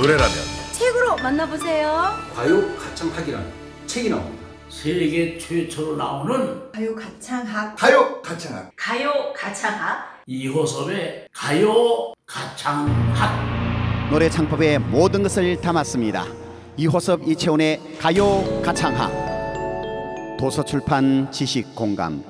노래라면 책으로 만나보세요. 과요 가창학이라는 책이 나옵니다. 세계 최초로 나오는 가요 가창학 가요 가창학 가요 가창학 이호섭의 가요 가창학 노래 창법의 모든 것을 담았습니다. 이호섭 이채훈의 가요 가창학 도서출판 지식공감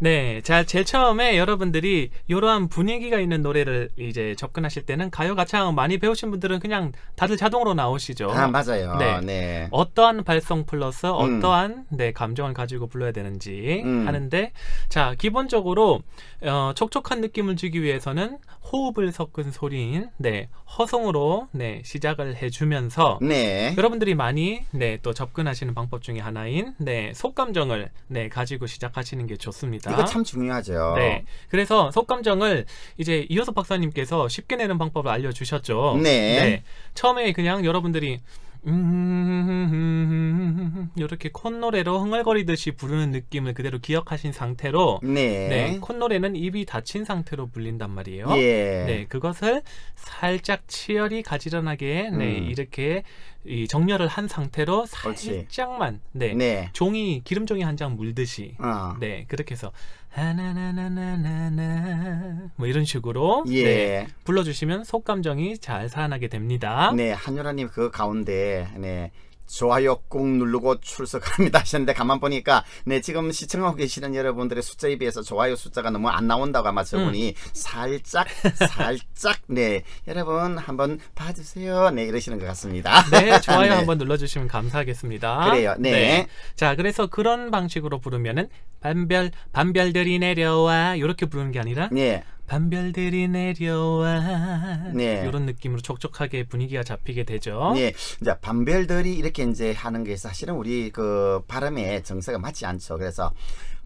네, 자, 제일 처음에 여러분들이 이러한 분위기가 있는 노래를 이제 접근하실 때는 가요 가창 많이 배우신 분들은 그냥 다들 자동으로 나오시죠. 아, 맞아요. 네. 네. 어떠한 발성 플러스 음. 어떠한 네, 감정을 가지고 불러야 되는지 음. 하는데 자, 기본적으로 어, 촉촉한 느낌을 주기 위해서는 호흡을 섞은 소리인 네, 허송으로 네, 시작을 해 주면서 네. 여러분들이 많이 네, 또 접근하시는 방법 중에 하나인 네, 속감정을 네, 가지고 시작하시는 게 좋습니다. 있다 이거 참 중요하죠. 네. 그래서 속감정을 이제 이효석 박사님께서 쉽게 내는 방법을 알려주셨죠. 네. 네. 처음에 그냥 여러분들이 음, 이렇게 콧노래로 흥얼거리듯이 부르는 느낌을 그대로 기억하신 상태로 네. 네, 콧노래는 입이 닫힌 상태로 불린단 말이에요. 예. 네, 그것을 살짝 치열이 가지런하게 네, 음. 이렇게 이 정렬을 한 상태로 살짝만 네, 네. 종이 기름종이 한 장 물듯이 어. 네, 그렇게 해서 하나나나나나나 뭐 이런 식으로 예. 네, 불러주시면 속감정이 잘 살아나게 됩니다. 네, 한효라님 그 가운데 네 좋아요 꾹 누르고 출석합니다 하셨는데 가만 보니까 네 지금 시청하고 계시는 여러분들의 숫자에 비해서 좋아요 숫자가 너무 안 나온다고 아마 저분이 음. 살짝 살짝 네 여러분 한번 봐주세요 네 이러시는 것 같습니다 네 좋아요 네. 한번 눌러주시면 감사하겠습니다 그래요 네자 네. 네. 그래서 그런 방식으로 부르면은 반별 반별들이 내려와 이렇게 부르는 게 아니라 네. 반별들이 내려와 네. 이런 느낌으로 촉촉하게 분위기가 잡히게 되죠. 네, 이제 반별들이 이렇게 이제 하는 게 사실은 우리 그 발음의 정서가 맞지 않죠. 그래서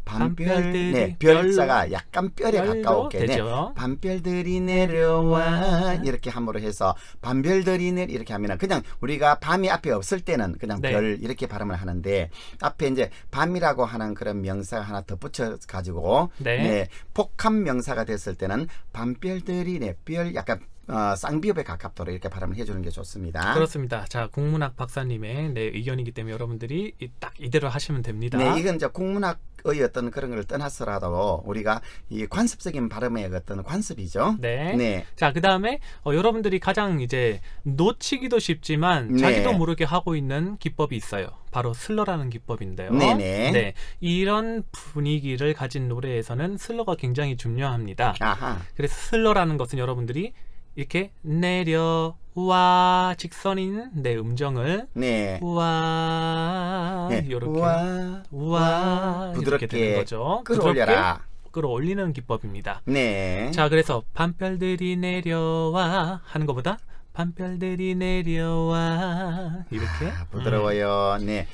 밤별들이 네, 별자가 약간 뼈에 가까웠게 네, 밤별들이 내려와 이렇게 함으로 해서 밤별들이 내 이렇게 하면은 그냥 우리가 밤이 앞에 없을 때는 그냥 네. 별 이렇게 발음을 하는데 앞에 이제 밤이라고 하는 그런 명사 하나 덧붙여 가지고 네. 네, 폭함 명사가 됐을 때는 밤별들이 내별 약간 어, 쌍비읍에 가깝도록 이렇게 발음을 해주는 게 좋습니다. 그렇습니다. 자, 국문학 박사님의 네, 의견이기 때문에 여러분들 이, 딱 이대로 하시면 됩니다. 네, 이건 이제 국문학 의 어떤 그런 걸떠났서라도 우리가 이 관습적인 발음의 어떤 관습이죠. 네. 네. 자, 그다음에 어, 여러분들이 가장 이제 놓치기도 쉽지만 네. 자기도 모르게 하고 있는 기법이 있어요. 바로 슬러라는 기법인데요. 네네. 네. 네. 이런 분위기를 가진 노래에서는 슬러가 굉장히 중요합니다. 아하. 그래서 슬러라는 것은 여러분들이 이렇게 내려와 직선인 내 음정을 네. 와 이렇게 네. 와, 와 부드럽게 이렇게 되는 거죠. 끌어올려라. 부드럽게 끌어올리는 기법입니다. 네. 자 그래서 밤별들이 내려와 하는 것보다 밤별들이 내려와 이렇게 아, 부드러워요. 음. 네.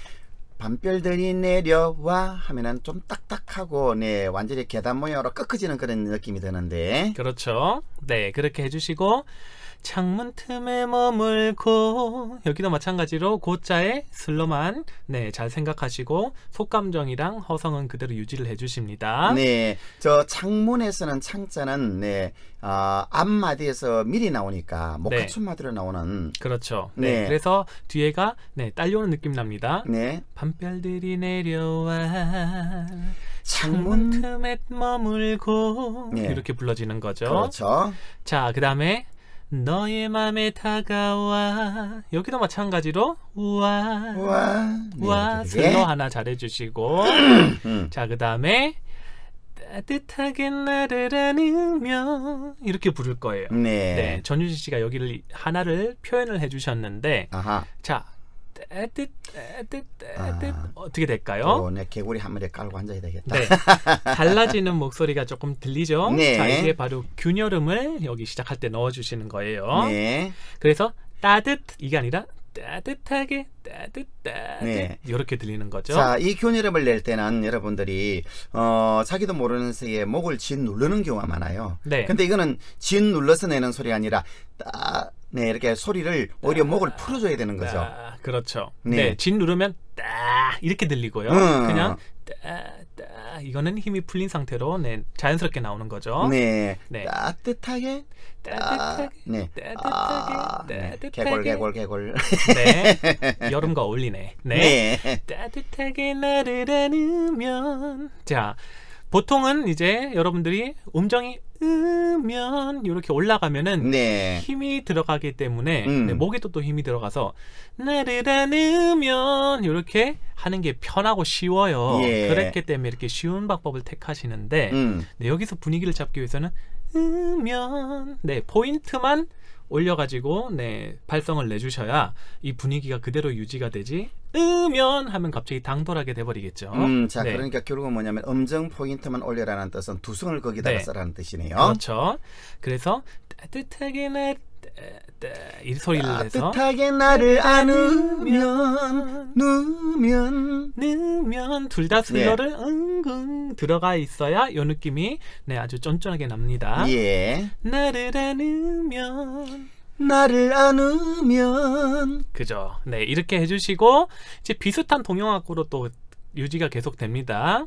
밤별들이 내려와 하면은 좀 딱딱하고 네 완전히 계단 모양으로 꺾어지는 그런 느낌이 드는데 그렇죠 네, 그렇게 해주시고 창문 틈에 머물고 여기도 마찬가지로 고자에슬로만네 잘 생각하시고 속감정이랑 허성은 그대로 유지를 해주십니다. 네, 저 창문에서는 창자는 네 어, 앞마디에서 미리 나오니까 목화춤마디로 네. 나오는 그렇죠. 네. 네, 그래서 뒤에가 네 딸려오는 느낌 납니다. 네, 밤별들이 내려와 창문 틈에 머물고 네. 이렇게 불러지는 거죠. 그렇죠. 자, 그다음에 너의 마음에 다가와 여기도 마찬가지로 우와 우와 네, 우와 슬로 하나 잘해주시고 음. 자 그다음에 따뜻하게 나를 안으며 이렇게 부를 거예요. 네. 네 전유진 씨가 여기를 하나를 표현을 해주셨는데 자 떼뜻 떼뜻 떼뜻 어떻게 될까요? 네, 개구리 한 마리 깔고 앉아야 되겠다. 네. 달라지는 목소리가 조금 들리죠? 네. 자, 이게 바로 균열음을 여기 시작할 때 넣어 주시는 거예요. 네. 그래서 따뜻 이게 아니라 따뜻하게 따뜻 따뜻 네. 이렇게 들리는 거죠. 자, 이 균열음을 낼 때는 여러분들이 어, 자기도 모르는 사이에 목을 짓 누르는 경우가 많아요. 네. 근데 이거는 짓 눌러서 내는 소리 아니라 따 네, 이렇게 소리를 오히려 목을 풀어줘야 되는 거죠. 아, 그렇죠. 네. 네, 진 누르면 딱 이렇게 들리고요. 음. 그냥 따따 이거는 힘이 풀린 상태로 네, 자연스럽게 나오는 거죠. 네, 네. 따뜻하게 따뜻하게 아, 네. 따뜻하게, 아, 네. 따뜻하게 개골 개골 개골 네 여름과 어울리네. 네. 네, 따뜻하게 나를 안으면 자. 보통은 이제 여러분들이 음정이 으면 이렇게 올라가면은 네. 힘이 들어가기 때문에 음. 네, 목에 또, 또 힘이 들어가서 나르다으면 이렇게 하는 게 편하고 쉬워요. 예. 그랬기 때문에 이렇게 쉬운 방법을 택하시는데 음. 네, 여기서 분위기를 잡기 위해서는 으면 네 포인트만 올려가지고 네 발성을 내주셔야 이 분위기가 그대로 유지가 되지 으면 하면 갑자기 당돌하게 돼버리겠죠. 음, 자 네. 그러니까 결국은 뭐냐면 음정 포인트만 올려라는 뜻은 두성을 거기다가 네. 쓰라는 뜻이네요. 그렇죠. 그래서 따뜻하게 날 네, 이 소리를 내서 따뜻하게 나를 안으면 누면 누면 둘다 슬러를 네. 은근 들어가 있어야 요 느낌이 네 아주 쫀쫀하게 납니다. 예. 나를 안으면 나를 안으면 그죠. 네 이렇게 해주시고 이제 비슷한 동영악으로 또 유지가 계속됩니다.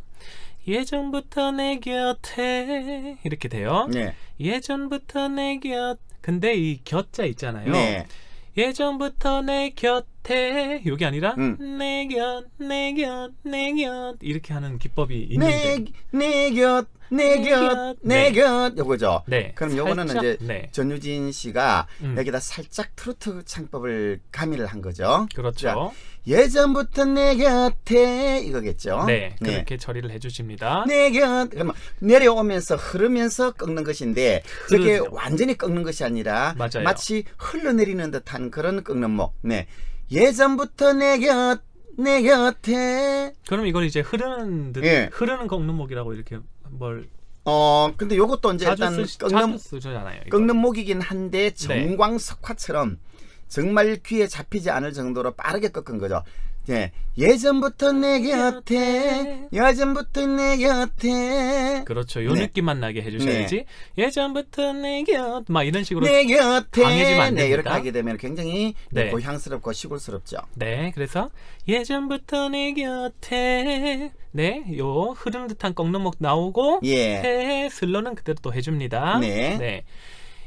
예전부터 내 곁에 이렇게 돼요. 네. 예전부터 내 곁에 근데 이 곁자 있잖아요. 네. 예전부터 내곁 태요게 아니라 음. 내곁 내곁 내곁 이렇게 하는 기법이 있는데 내곁 내곁 내곁 네. 요거죠. 네. 그럼 요거는 이제 네. 전유진 씨가 음. 여기다 살짝 트로트 창법을 가미를 한 거죠. 그렇죠. 예전부터 내 곁에 이거겠죠. 네, 네. 그렇게 처리를 해주십니다. 내곁 그러면 내려오면서 흐르면서 꺾는 것인데 이렇게 완전히 꺾는 것이 아니라 맞아요. 마치 흘러내리는 듯한 그런 꺾는 목. 네. 예전부터 내 곁, 내 곁에. 그럼 이건 이제 흐르는 듯, 예. 흐르는 꺾는목이라고 이렇게 뭘. 어, 근데 요것도 이제 일단 쓰시, 꺾는, 쓰지 아요 꺾는 목이긴 한데 정광석화처럼 네. 정말 귀에 잡히지 않을 정도로 빠르게 꺾은 거죠. 예. 예전부터 내 곁에 예전부터 내 곁에 그렇죠 요 네. 느낌만 나게 해주셔야지 네. 예전부터 내곁막 어, 이런 식으로 내 곁에 방해지면 안 네, 이렇게 하게 되면 굉장히 네. 고향스럽고 뭐 시골스럽죠 네 그래서 예전부터 내 곁에 네요 흐름 듯한 꺾는 목 나오고 예. 슬로는 그대로 또 해줍니다 네. 네.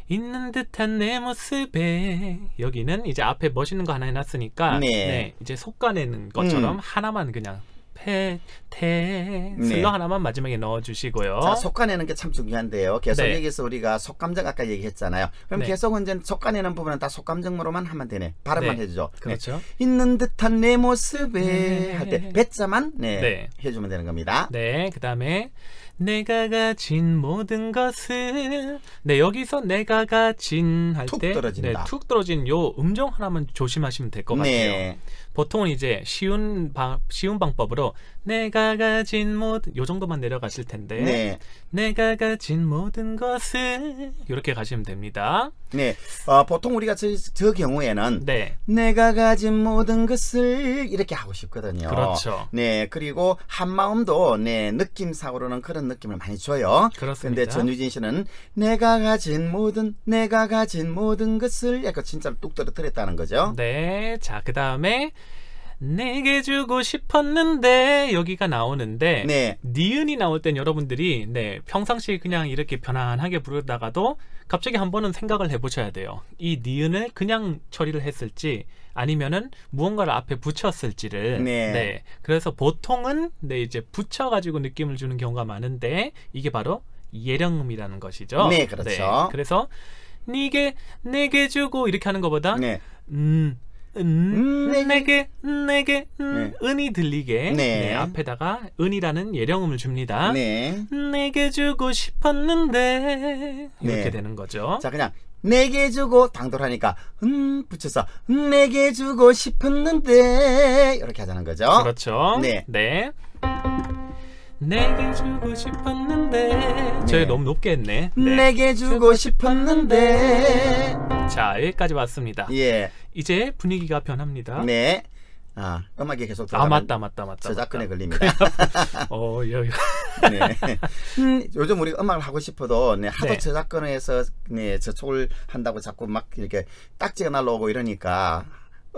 있는 듯한 내 모습에 여기는 이제 앞에 멋있는 거 하나 해놨으니까 네, 네 이제 속가내는 것처럼 음. 하나만 그냥 페테 네. 슬러 네. 하나만 마지막에 넣어주시고요. 자, 속가내는 게 참 중요한데요. 계속 네. 여기서 우리가 속감정 아까 얘기했잖아요. 그럼 네. 계속 이제 속가내는 부분은 다 속감정으로만 하면 되네. 발음만 네. 해주죠. 네. 그렇죠. 있는 듯한 내 모습에 할때 배자만 해주면 되는 겁니다. 네, 그 다음에 내가 가진 모든 것을 네 여기서 내가 가진 할때툭 네, 떨어진 네, 요 음정 하나만 조심하시면 될 것 같아요. 네. 보통은 이제 쉬운 방 쉬운 방법으로 내가 가진 모든 요 정도만 내려가실 텐데 네. 내가 가진 모든 것을 이렇게 가시면 됩니다. 네, 어, 보통 우리가 저, 저 경우에는 네. 내가 가진 모든 것을 이렇게 하고 싶거든요. 그렇죠. 네, 그리고 한 마음도 네 느낌상으로는 그런 느낌을 많이 줘요. 그렇습니다. 근데 전유진 씨는 내가 가진 모든 내가 가진 모든 것을 약간 진짜로 뚝 떨어뜨렸다는 거죠. 네, 자그 다음에 내게 주고 싶었는데 여기가 나오는데 네. 니은이 나올 땐 여러분들이 네 평상시 그냥 이렇게 편안하게 부르다가도 갑자기 한번은 생각을 해보셔야 돼요. 이 니은을 그냥 처리를 했을지 아니면은 무언가를 앞에 붙였을지를 네. 네 그래서 보통은 네 이제 붙여가지고 느낌을 주는 경우가 많은데 이게 바로 예령음이라는 것이죠. 네 그렇죠. 네, 그래서 니게 내게 주고 이렇게 하는 것보다 네. 음 음, 네. 내게 내게 음, 네. 은이 들리게 네. 네, 앞에다가 은이라는 예령음을 줍니다. 네. 내게 주고 싶었는데 네. 이렇게 네. 되는 거죠. 자 그냥 내게 주고 당돌하니까 음 붙여서 내게 주고 싶었는데 이렇게 하자는 거죠. 그렇죠. 네. 네. 내게 주고 싶었는데 네. 저희 너무 높게 했네 네. 내게 주고 싶었는데 자 여기까지 왔습니다 예 이제 분위기가 변합니다 네 아, 음악이 계속 들어가면 아, 맞다, 맞다, 맞다. 저작권에 걸립니다. 어, 여, 여. 네. 음, 요즘 우리가 음악을 하고 싶어도 네, 하도 네. 저작권에서 네, 저촉을 한다고 자꾸 막 이렇게 딱지가 날라오고 이러니까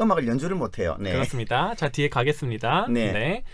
음악을 연주를 못 해요. 네. 그렇습니다. 자, 뒤에 가겠습니다. 네. 네.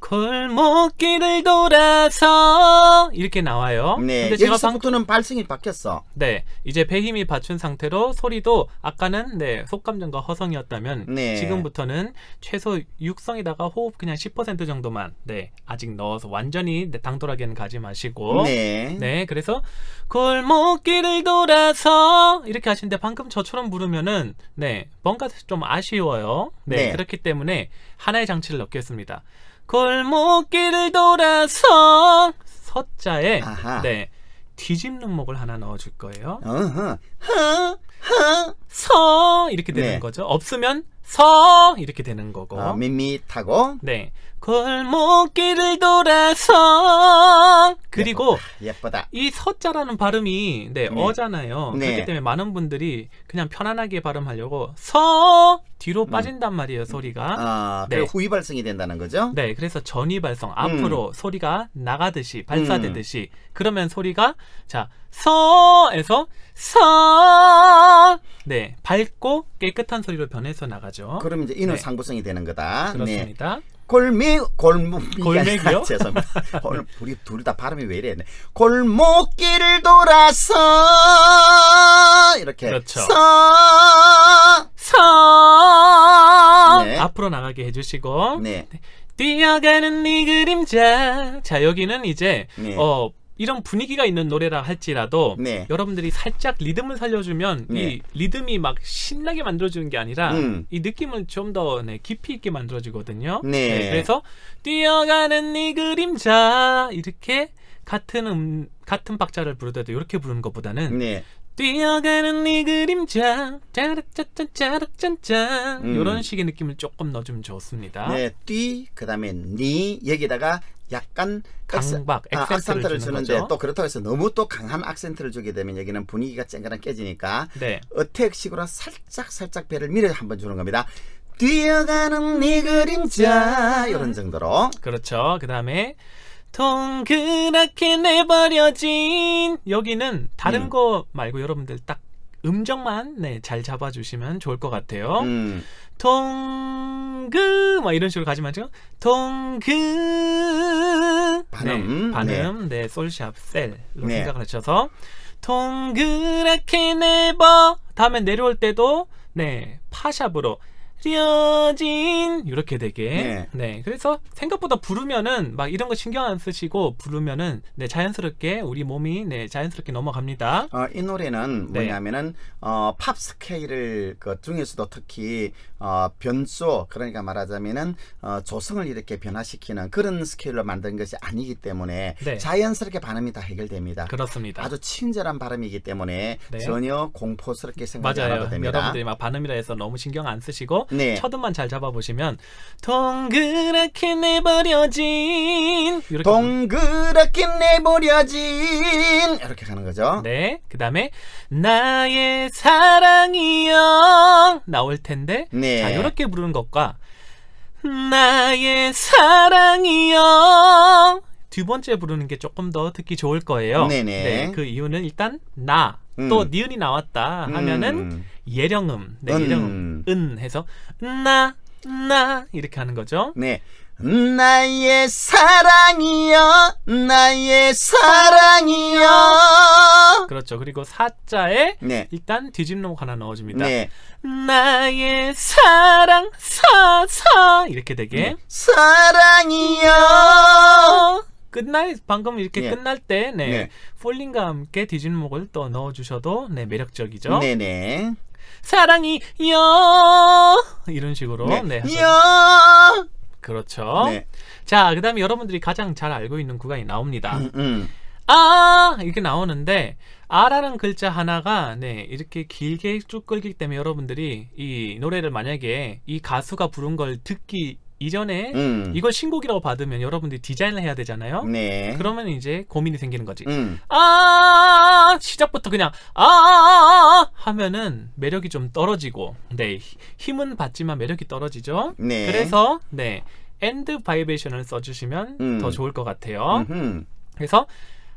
골목길을 돌아서 이렇게 나와요. 네. 근데 제가 방부터는 발성이 바뀌었어. 네. 이제 배힘이 받춘 상태로 소리도 아까는 네 속감정과 허성이었다면 네. 지금부터는 최소 육성에다가 호흡 그냥 10% 정도만 네 아직 넣어서 완전히 네, 당돌하게는 가지 마시고 네. 네. 그래서 골목길을 돌아서 이렇게 하시는데 방금 저처럼 부르면은 네 뭔가 좀 아쉬워요. 네. 네. 그렇기 때문에 하나의 장치를 넣겠습니다. 골목길을 돌아서 서자에 아하. 네 뒤집는 목을 하나 넣어줄 거예요. 어허. 허, 허, 서 이렇게 되는 네. 거죠. 없으면 서 이렇게 되는 거고 어, 밋밋하고 네 골목길을 돌아서 그리고 예쁘다, 예쁘다. 이 서자라는 발음이 네, 네. 어잖아요 네. 그렇기 때문에 많은 분들이 그냥 편안하게 발음하려고 서 뒤로 음. 빠진단 말이에요 소리가 아, 네. 후위 발성이 된다는 거죠 네 그래서 전위 발성 앞으로 음. 소리가 나가듯이 발사되듯이 음. 그러면 소리가 자 서에서 서. 네, 밝고 깨끗한 소리로 변해서 나가죠. 그럼 이제 인원 네. 상부성이 되는 거다. 네. 그렇습니다. 네. 골미 골목 아, 골목이요? 죄송합니다. 우리 둘 다 발음이 왜 이래? 골목길을 돌아서 이렇게 그렇죠. 서, 서. 네. 앞으로 나가게 해주시고 네. 네. 뛰어가는 네 그림자 자 여기는 이제 네. 어 이런 분위기가 있는 노래라 할지라도 네. 여러분들이 살짝 리듬을 살려주면 네. 이 리듬이 막 신나게 만들어주는 게 아니라 음. 이 느낌을 좀 더 네, 깊이 있게 만들어주거든요. 네. 네, 그래서 뛰어가는 이 네 그림자 이렇게 같은 음, 같은 박자를 부르더라도 이렇게 부르는 것보다는 뛰어가는 이 네 그림자 짜르짜짜짜르짠짜 음. 이런 식의 느낌을 조금 넣어주면 좋습니다 네, 뛰 그다음에 니 여기다가 약간 강박 액센, 아, 악센트를, 주는데 거죠? 또 그렇다고 해서 너무 또 강한 악센트를 주게 되면 여기는 분위기가 쨍그랑 깨지니까 네. 어택식으로 살짝 살짝 배를 밀어 한번 주는 겁니다 뛰어가는 이 네 그림자 이런 정도로 그렇죠 그 다음에 동그랗게 내버려진 여기는 다른 음. 거 말고 여러분들 딱 음정만 네, 잘 잡아주시면 좋을 것 같아요. 음. 동그 막 뭐 이런 식으로 가지만 지금 동그 반음 네, 반음 네, 네 솔샵 셀로 네. 생각을 하셔서 동그랗게 내버 다음에 내려올 때도 네 파샵으로 려진 이렇게 되게 네. 네. 그래서 생각보다 부르면은 막 이런 거 신경 안 쓰시고 부르면은 네 자연스럽게 우리 몸이 네 자연스럽게 넘어갑니다 어, 이 노래는 네. 뭐냐면은 어, 팝 스케일을 그 중에서도 특히 어, 변소 그러니까 말하자면은 어, 조성을 이렇게 변화시키는 그런 스케일로 만든 것이 아니기 때문에 네. 자연스럽게 발음이 다 해결됩니다 그렇습니다 아주 친절한 발음이기 때문에 네. 전혀 공포스럽게 생각이 안 하도 됩니다 여러분들이 막 발음이라 해서 너무 신경 안 쓰시고 네. 첫음만 잘 잡아보시면 동그랗게 내버려진 이렇게 동그랗게 내버려진 이렇게 가는 거죠. 네. 그 다음에 나의 사랑이여 나올 텐데 네. 자 이렇게 부르는 것과 나의 사랑이여 두 번째 부르는 게 조금 더 듣기 좋을 거예요. 네네. 네, 그 이유는 일단 나. 음. 또 니은이 나왔다 하면은 음. 예령음, 네, 은. 예령음, 은 해서 나, 나 이렇게 하는 거죠. 네, 나의 사랑이여, 나의 사랑이여. 그렇죠. 그리고 사자에 네. 일단 뒤집는 거 하나 넣어줍니다. 네. 나의 사랑 사사 이렇게 되게 네. 사랑이여. 어. 끝날 방금 이렇게 예. 끝날 때 네. 네. 폴링과 함께 뒤즈목을또 넣어 주셔도 네, 매력적이죠. 네, 네. 사랑이 여 이런 식으로 네. 네여 그렇죠. 네. 자, 그다음에 여러분들이 가장 잘 알고 있는 구간이 나옵니다. 음, 음. 아 이렇게 나오는데 아라는 글자 하나가 네 이렇게 길게 쭉 끌기 때문에 여러분들이 이 노래를 만약에 이 가수가 부른 걸 듣기 이전에 음. 이걸 신곡이라고 받으면 여러분들이 디자인을 해야 되잖아요. 네. 그러면 이제 고민이 생기는 거지. 음. 아 시작부터 그냥 아 하면은 매력이 좀 떨어지고, 네 힘은 받지만 매력이 떨어지죠. 네. 그래서 네 엔드 바이베이션을 써주시면 음. 더 좋을 것 같아요. 음흠. 그래서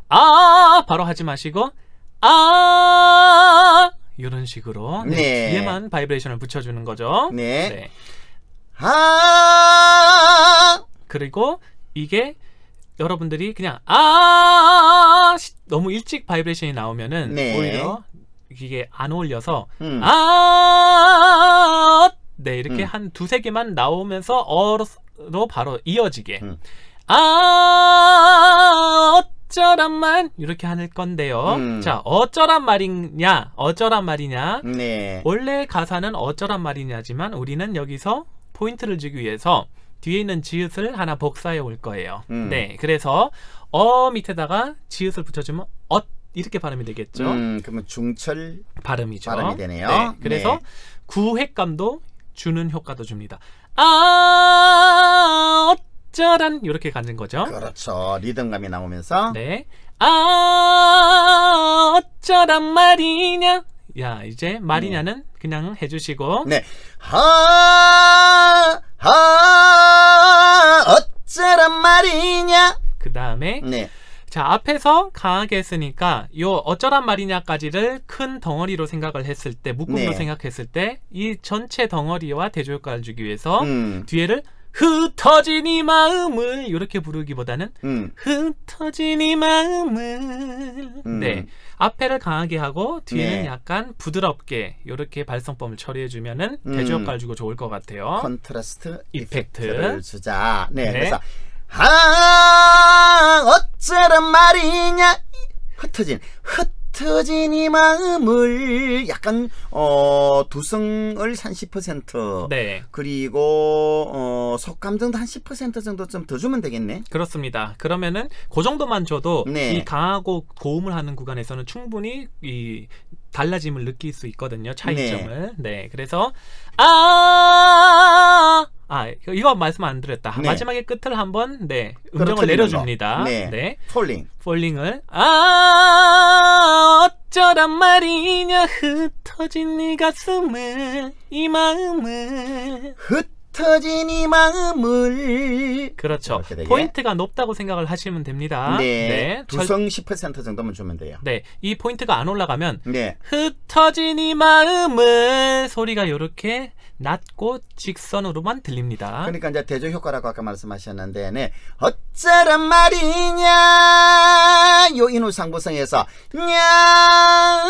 아 바로 하지 마시고 아 이런 식으로 네, 네. 뒤에만 바이브레이션을 붙여주는 거죠. 네. 네. 아 그리고 이게 여러분들이 그냥 아, 아, 아, 아 너무 일찍 바이브레이션이 나오면은 네. 오히려 이게 안 어울려서 음. 아네 이렇게 음. 한 두세 개만 나오면서 어로 바로 이어지게 음. 아 어쩌란 말 이렇게 하는 건데요. 음. 자 어쩌란 말이냐 어쩌란 말이냐 네. 원래 가사는 어쩌란 말이냐지만 우리는 여기서 포인트를 주기 위해서 뒤에 있는 지읒을 하나 복사해 올 거예요. 음. 네, 그래서 어 밑에다가 지읒을 붙여주면 어 이렇게 발음이 되겠죠. 음, 그러면 중철 발음이죠. 발음이 되네요. 네, 그래서 네. 구획감도 주는 효과도 줍니다. 아 어쩌란 이렇게 가는 거죠. 그렇죠. 리듬감이 나오면서 네. 아 어쩌란 말이냐 야 이제 마리냐는 음. 그냥 해주시고 네 하, 하, 어쩌란 말이냐 그 다음에 네. 자 앞에서 강하게 했으니까 요 어쩌란 말이냐까지를 큰 덩어리로 생각을 했을 때 묶음으로 네. 생각했을 때 이 전체 덩어리와 대조효과를 주기 위해서 음. 뒤에를 흩어진 이 마음을 이렇게 부르기보다는 음. 흩어진 이 마음을 음. 네 앞에를 강하게 하고 뒤에는 네. 약간 부드럽게 이렇게 발성법을 처리해주면은 음. 대조 역과를 주고 좋을 것 같아요. 컨트라스트 이펙트를 주자. 네, 네. 그래서 아 어쩌란 말이냐 흩어진 흩 터진 이 마음을 약간 어 두성을 한10% 네. 그리고 어 속감 정도 한 10% 정도 좀 더 주면 되겠네. 그렇습니다. 그러면은 그 정도만 줘도 네. 이 강하고 고음을 하는 구간에서는 충분히 이 달라짐을 느낄 수 있거든요. 네. 차이점을. 네. 네 그래서 아, 아 이거 말씀 안 드렸다. 네. 마지막에 끝을 한번 네 그렇죠, 음정을 내려줍니다. 거. 네. 폴링. 네. 폴링을 아 어쩌란 말이냐 흩어진 네 가슴을 이 마음을 흩 터진 이 마음을 그렇죠. 포인트가 높다고 생각을 하시면 됩니다. 네. 네. 두성 10% 정도만 주면 돼요. 네. 이 포인트가 안 올라가면 네. 흩어진 이 마음을 소리가 이렇게 낮고 직선으로만 들립니다. 그러니까 이제 대조 효과라고 아까 말씀하셨는데, 네. 어쩌란 말이냐, 요 인후상부성에서, 냐,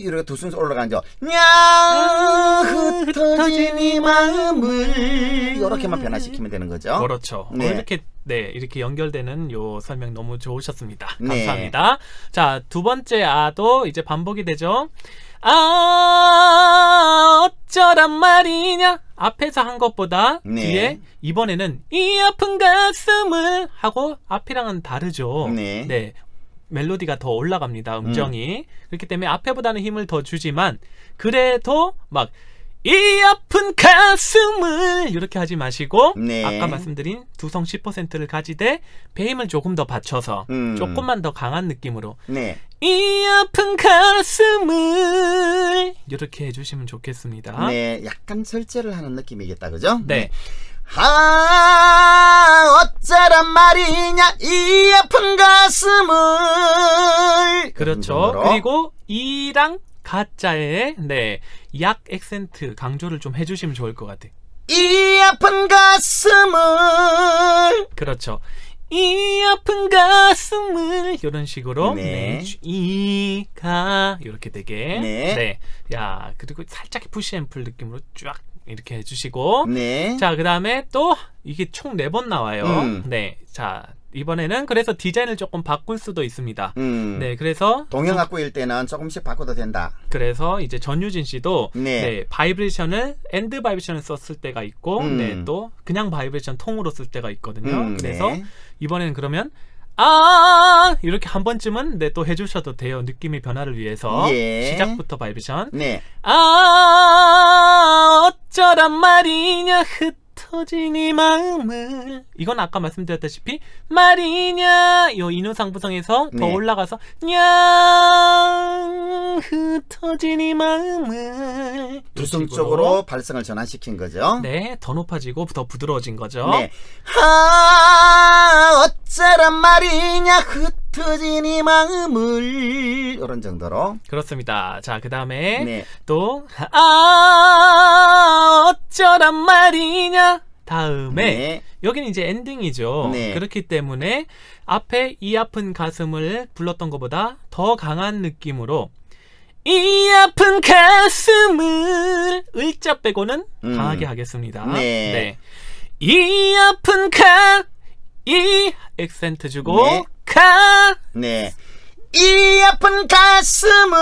이렇게 두 순서 올라간죠. 냐, 흩어진 이 마음을, 이렇게만 변화시키면 되는 거죠. 그렇죠. 어, 네. 이렇게 네, 이렇게 연결되는 요 설명 너무 좋으셨습니다. 네. 감사합니다. 네. 자, 두 번째 아도 이제 반복이 되죠. 아 어쩌란 말이냐 앞에서 한 것보다 네. 뒤에 이번에는 이 아픈 가슴을 하고 앞이랑은 다르죠. 네. 네. 멜로디가 더 올라갑니다. 음정이. 음. 그렇기 때문에 앞에보다는 힘을 더 주지만 그래도 막이 아픈 가슴을 이렇게 하지 마시고 네. 아까 말씀드린 두성 10%를 가지되 배임을 조금 더 받쳐서 음. 조금만 더 강한 느낌으로 네. 이 아픈 가슴을 이렇게 해주시면 좋겠습니다. 네, 약간 설제를 하는 느낌이겠다, 그죠? 네. 네. 아 어쩌란 말이냐 이 아픈 가슴을 그렇죠. 그리고 이랑 가짜의 네약 액센트 강조를 좀 해주시면 좋을 것 같아. 이 아픈 가슴을 그렇죠. 이 아픈 가슴을 이런 식으로 네. 이가 이렇게 되게 네. 네. 야 그리고 살짝 푸시앰플 느낌으로 쫙 이렇게 해주시고 네. 자그 다음에 또 이게 총 네 번 나와요. 음. 네. 자 이번에는 그래서 디자인을 조금 바꿀 수도 있습니다. 음. 네, 그래서 동영학보일 때는 조금씩 바꿔도 된다. 그래서 이제 전유진 씨도 네, 네 바이브레이션을 엔드 바이브레이션을 썼을 때가 있고, 음. 네, 또 그냥 바이브레이션 통으로 쓸 때가 있거든요. 음, 그래서 네. 이번에는 그러면 아 이렇게 한 번쯤은 네또 해주셔도 돼요 느낌의 변화를 위해서 예. 시작부터 바이브션 레이 네. 아 어쩌란 말이냐 흩 터진 이 마음을 이건 아까 말씀드렸다시피 말이냐 요 인후상부성에서 네. 네. 더 올라가서 냥 흩어진 이 마음을 두성적으로 발성을 전환시킨 거죠 네더 높아지고 더 부드러워진 거죠 네. 아 어쩌란 말이냐 흩 터진 이 마음을 이런 정도로 그렇습니다. 자, 그다음에 네. 또아 어쩌란 말이냐 다음에 네. 여기는 이제 엔딩이죠. 네. 그렇기 때문에 앞에 이 아픈 가슴을 불렀던 것보다 더 강한 느낌으로 이 아픈 가슴을 을자 빼고는 음. 강하게 하겠습니다. 네. 네. 이 아픈 가슴 이 액센트 주고 네. 네. 이 아픈 가슴을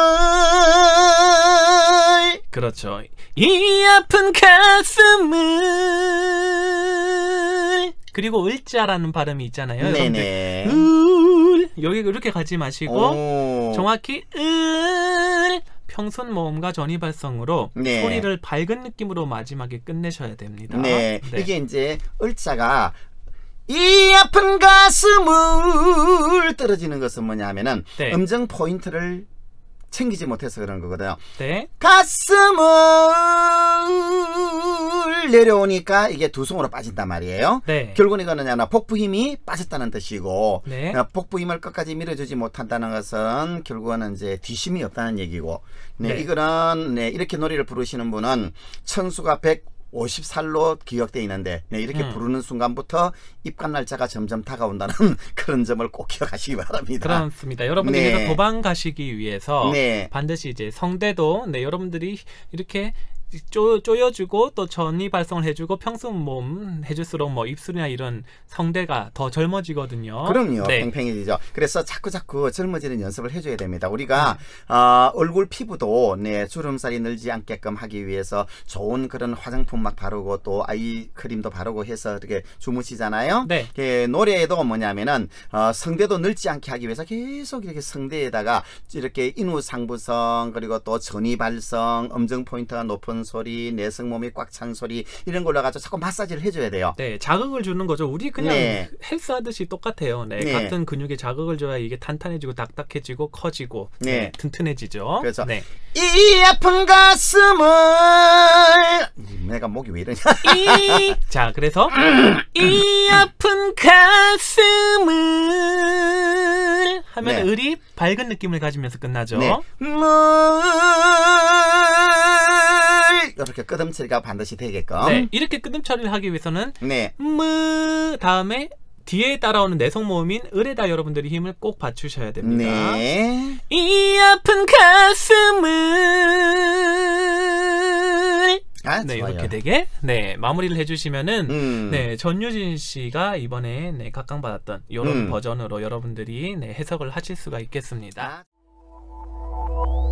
그렇죠. 이 아픈 가슴을 그리고 을자라는 발음이 있잖아요. 네네. 을 여기 이렇게 가지 마시고 오. 정확히 을 평손 모음과 전이 발성으로 네. 소리를 밝은 느낌으로 마지막에 끝내셔야 됩니다. 네. 네. 이게 이제 을자가 이 아픈 가슴을 떨어지는 것은 뭐냐면은 네. 음정 포인트를 챙기지 못해서 그런 거거든요. 네. 가슴을 내려오니까 이게 두 손으로 빠진단 말이에요. 네. 결국은 이거는 하나 복부 힘이 빠졌다는 뜻이고 네. 어, 복부 힘을 끝까지 밀어주지 못한다는 것은 결국은 이제 뒷심이 없다는 얘기고 네, 네, 이거는 네, 이렇게 노래를 부르시는 분은 천수가 백 50살로 기억돼 있는데 네, 이렇게 음. 부르는 순간부터 입간 날짜가 점점 다가온다는 그런 점을 꼭 기억하시기 바랍니다. 그렇습니다. 여러분들께 네. 도망 가시기 위해서 네. 반드시 이제 성대도 네, 여러분들이 이렇게 쪼, 쪼여주고 또 전이 발성을 해주고 평소 몸 해줄수록 뭐 입술이나 이런 성대가 더 젊어지거든요. 그럼요. 네. 팽팽해지죠. 그래서 자꾸 자꾸 젊어지는 연습을 해줘야 됩니다. 우리가 네. 어, 얼굴 피부도 네, 주름살이 늘지 않게끔 하기 위해서 좋은 그런 화장품 막 바르고 또 아이크림도 바르고 해서 이렇게 주무시잖아요. 네. 예, 그 노래에도 뭐냐면은 어, 성대도 늘지 않게 하기 위해서 계속 이렇게 성대에다가 이렇게 인후상부성 그리고 또 전이 발성, 음정 포인트가 높은 튀어 소리, 내성 몸이 꽉 찬 소리 이런 걸로 가지고 자꾸 마사지를 해줘야 돼요. 네, 자극을 주는 거죠. 우리 그냥 네. 헬스 하듯이 똑같아요. 네, 네, 같은 근육에 자극을 줘야 이게 탄탄해지고 딱딱해지고 커지고 네. 네. 튼튼해지죠. 그래서 네. 이 아픈 가슴을 내가 목이 왜 이러냐? 이... 자, 그래서 이 아픈 가슴을 하면 네. 을이 밝은 느낌을 가지면서 끝나죠. 네. 이렇게 끄듬 처리가 반드시 되게끔. 네, 이렇게 끄듬 처리를 하기 위해서는 네. 무 다음에 뒤에 따라오는 내성 모음인 을에다 여러분들이 힘을 꼭 받추셔야 됩니다. 네. 이 아픈 가슴을 아, 네, 좋아요. 이렇게 되게 네 마무리를 해주시면은 음. 네 전유진 씨가 이번에 네 각광받았던 이런 음. 버전으로 여러분들이 네 해석을 하실 수가 있겠습니다. 아.